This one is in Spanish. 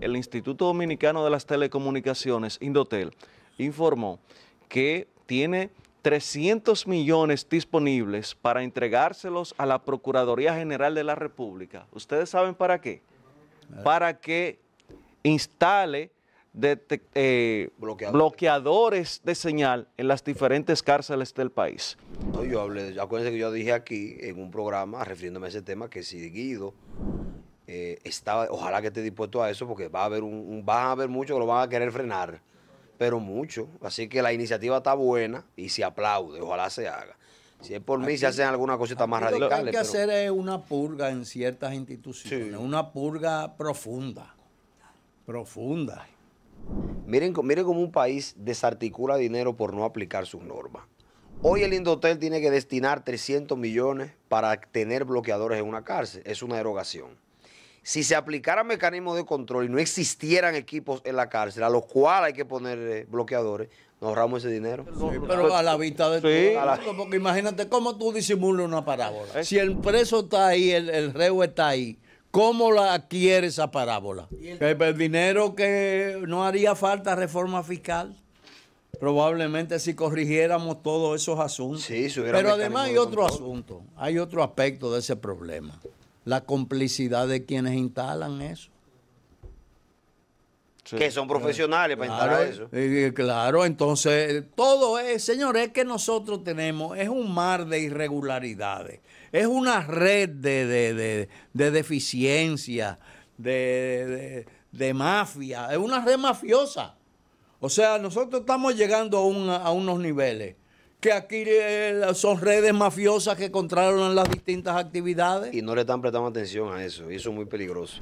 el Instituto Dominicano de las Telecomunicaciones, Indotel, informó que tiene 300 millones disponibles para entregárselos a la Procuraduría General de la República. ¿Ustedes saben para qué? Para que instale eh, bloqueadores. de señal en las diferentes cárceles del país. yo acuérdense que yo dije aquí en un programa, refiriéndome a ese tema, que si Guido eh, estaba, ojalá que esté dispuesto a eso, porque va a haber un, van a haber muchos que lo van a querer frenar, pero mucho. Así que la iniciativa está buena y se aplaude, ojalá se haga. Si es por mí, se hacen algunas cositas más radicales. Lo que hay que hacer es una purga en ciertas instituciones, una purga profunda, profunda. Miren, miren cómo un país desarticula dinero por no aplicar sus normas. Hoy el Indotel tiene que destinar 300 millones para tener bloqueadores en una cárcel. Es una erogación si se aplicaran mecanismos de control y no existieran equipos en la cárcel, a los cuales hay que poner eh, bloqueadores, nos ahorramos ese dinero. pero a la vista de todo, porque imagínate cómo tú disimulas una parábola. Eh. Si el preso está ahí, el, reo está ahí, ¿cómo la adquiere esa parábola? El... dinero que no haría falta reforma fiscal probablemente si corrigiéramos todos esos asuntos. Pero además hay otro asunto, hay otro aspecto de ese problema la complicidad de quienes instalan eso. Que son profesionales para instalar eso. Eh, eh, claro, entonces todo es, señores, es que nosotros tenemos, es un mar de irregularidades, es una red de, de, de, deficiencia, de, de mafia, es una red mafiosa. O sea, nosotros estamos llegando a, a unos niveles que aquí eh, son redes mafiosas que controlan las distintas actividades. Y no le están prestando atención a eso, y eso es muy peligroso.